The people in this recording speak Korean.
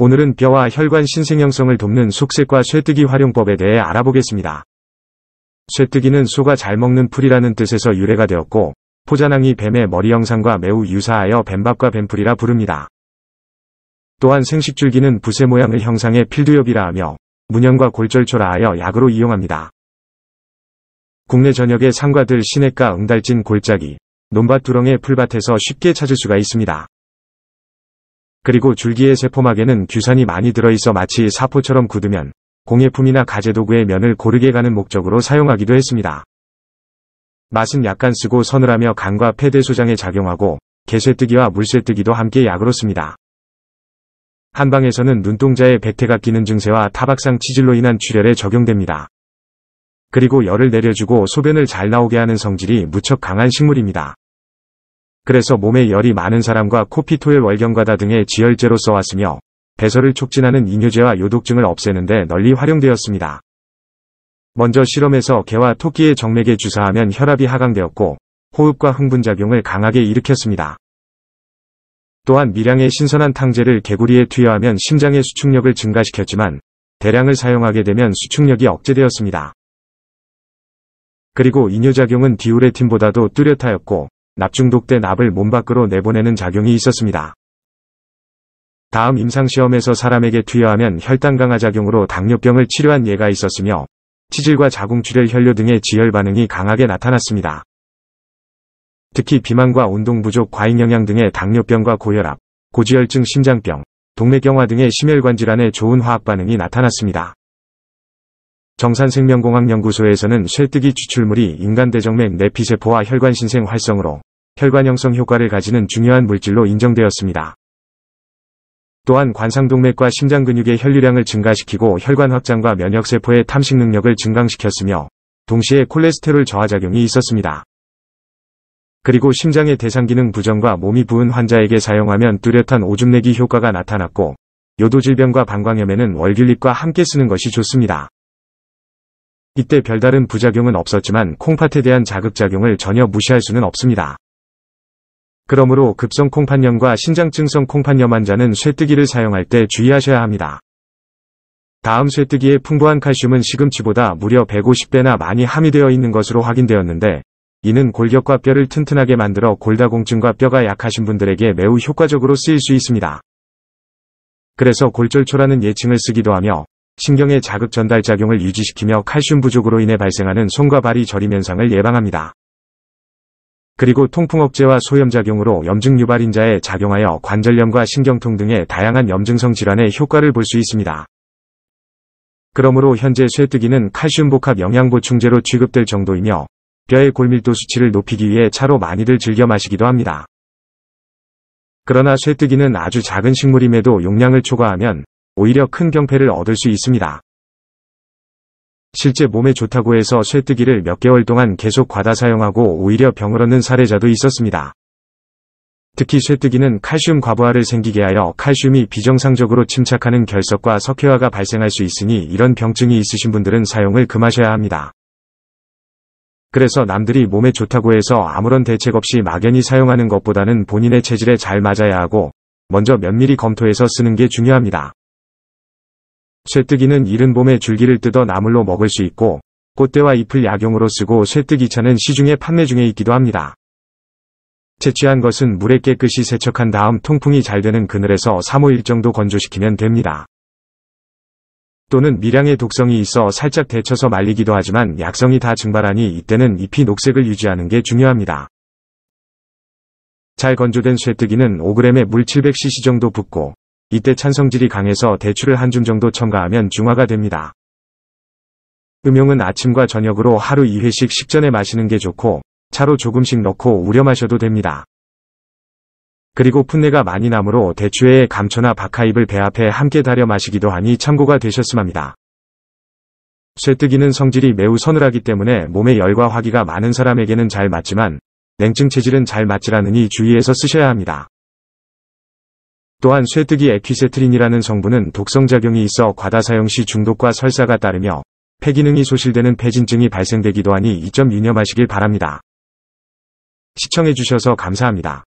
오늘은 뼈와 혈관 신생형성을 돕는 속색과 쇠뜨기 활용법에 대해 알아보겠습니다. 쇠뜨기는 소가 잘 먹는 풀이라는 뜻에서 유래가 되었고 포자낭이 뱀의 머리 형상과 매우 유사하여 뱀밥과 뱀풀이라 부릅니다. 또한 생식줄기는 붓의 모양을 형상의 필두엽이라 하며 문양과 골절초라 하여 약으로 이용합니다. 국내 전역의 상과들 시냇가 응달진 골짜기, 논밭 두렁의 풀밭에서 쉽게 찾을 수가 있습니다. 그리고 줄기의 세포막에는 규산이 많이 들어있어 마치 사포처럼 굳으면 공예품이나 가재도구의 면을 고르게 가는 목적으로 사용하기도 했습니다. 맛은 약간 쓰고 서늘하며 간과 폐대 소장에 작용하고 개쇠뜨기와 물쇠뜨기도 함께 약으로 씁니다. 한방에서는 눈동자의 백태각 기능 증세와 타박상 치질로 인한 출혈에 적용됩니다. 그리고 열을 내려주고 소변을 잘 나오게 하는 성질이 무척 강한 식물입니다. 그래서 몸에 열이 많은 사람과 코피토일 월경과다 등의 지혈제로 써왔으며 배설을 촉진하는 이뇨제와 요독증을 없애는데 널리 활용되었습니다. 먼저 실험에서 개와 토끼의 정맥에 주사하면 혈압이 하강되었고 호흡과 흥분작용을 강하게 일으켰습니다. 또한 미량의 신선한 탕제를 개구리에 투여하면 심장의 수축력을 증가시켰지만 대량을 사용하게 되면 수축력이 억제되었습니다. 그리고 이뇨작용은 디우레틴보다도 뚜렷하였고 납중독된 납을 몸 밖으로 내보내는 작용이 있었습니다. 다음 임상시험에서 사람에게 투여하면 혈당 강화 작용으로 당뇨병을 치료한 예가 있었으며 치질과 자궁출혈 혈뇨 등의 지혈 반응이 강하게 나타났습니다. 특히 비만과 운동 부족, 과잉 영양 등의 당뇨병과 고혈압, 고지혈증, 심장병, 동맥경화 등의 심혈관 질환에 좋은 화학 반응이 나타났습니다. 정산생명공학연구소에서는 쇠뜨기 추출물이 인간 대정맥 내피세포와 혈관 신생 활성으로 혈관 형성 효과를 가지는 중요한 물질로 인정되었습니다. 또한 관상동맥과 심장 근육의 혈류량을 증가시키고 혈관 확장과 면역세포의 탐식 능력을 증강시켰으며 동시에 콜레스테롤 저하작용이 있었습니다. 그리고 심장의 대상기능 부정과 몸이 부은 환자에게 사용하면 뚜렷한 오줌내기 효과가 나타났고 요도질병과 방광염에는 월귤잎과 함께 쓰는 것이 좋습니다. 이때 별다른 부작용은 없었지만 콩팥에 대한 자극작용을 전혀 무시할 수는 없습니다. 그러므로 급성 콩팥염과 신장증성 콩팥염 환자는 쇠뜨기를 사용할 때 주의하셔야 합니다. 다음 쇠뜨기의 풍부한 칼슘은 시금치보다 무려 150배나 많이 함유되어 있는 것으로 확인되었는데 이는 골격과 뼈를 튼튼하게 만들어 골다공증과 뼈가 약하신 분들에게 매우 효과적으로 쓰일 수 있습니다. 그래서 골절초라는 예칭을 쓰기도 하며 신경의 자극 전달 작용을 유지시키며 칼슘 부족으로 인해 발생하는 손과 발이 저림 현상을 예방합니다. 그리고 통풍 억제와 소염작용으로 염증 유발인자에 작용하여 관절염과 신경통 등의 다양한 염증성 질환에 효과를 볼 수 있습니다. 그러므로 현재 쇠뜨기는 칼슘 복합 영양 보충제로 취급될 정도이며 뼈의 골밀도 수치를 높이기 위해 차로 많이들 즐겨 마시기도 합니다. 그러나 쇠뜨기는 아주 작은 식물임에도 용량을 초과하면 오히려 큰 경패를 얻을 수 있습니다. 실제 몸에 좋다고 해서 쇠뜨기를 몇 개월 동안 계속 과다 사용하고 오히려 병을 얻는 사례자도 있었습니다. 특히 쇠뜨기는 칼슘 과부하를 생기게 하여 칼슘이 비정상적으로 침착하는 결석과 석회화가 발생할 수 있으니 이런 병증이 있으신 분들은 사용을 금하셔야 합니다. 그래서 남들이 몸에 좋다고 해서 아무런 대책 없이 막연히 사용하는 것보다는 본인의 체질에 잘 맞아야 하고 먼저 면밀히 검토해서 쓰는 게 중요합니다. 쇠뜨기는 이른 봄에 줄기를 뜯어 나물로 먹을 수 있고 꽃대와 잎을 약용으로 쓰고 쇠뜨기차는 시중에 판매 중에 있기도 합니다. 채취한 것은 물에 깨끗이 세척한 다음 통풍이 잘 되는 그늘에서 3호일 정도 건조시키면 됩니다. 또는 미량의 독성이 있어 살짝 데쳐서 말리기도 하지만 약성이 다 증발하니 이때는 잎이 녹색을 유지하는 게 중요합니다. 잘 건조된 쇠뜨기는 5g에 물 700cc 정도 붓고 이때 찬성질이 강해서 대추를 한 줌 정도 첨가하면 중화가 됩니다. 음용은 아침과 저녁으로 하루 2회씩 식전에 마시는 게 좋고 차로 조금씩 넣고 우려 마셔도 됩니다. 그리고 풋내가 많이 나므로 대추에 감초나 박하잎을 배 앞에 함께 달여 마시기도 하니 참고가 되셨음 합니다. 쇠뜨기는 성질이 매우 서늘하기 때문에 몸에 열과 화기가 많은 사람에게는 잘 맞지만 냉증 체질은 잘 맞질 않으니 주의해서 쓰셔야 합니다. 또한 쇠뜨기 에퀴세트린이라는 성분은 독성작용이 있어 과다 사용 시 중독과 설사가 따르며 폐기능이 소실되는 폐진증이 발생되기도 하니 이점 유념하시길 바랍니다. 시청해주셔서 감사합니다.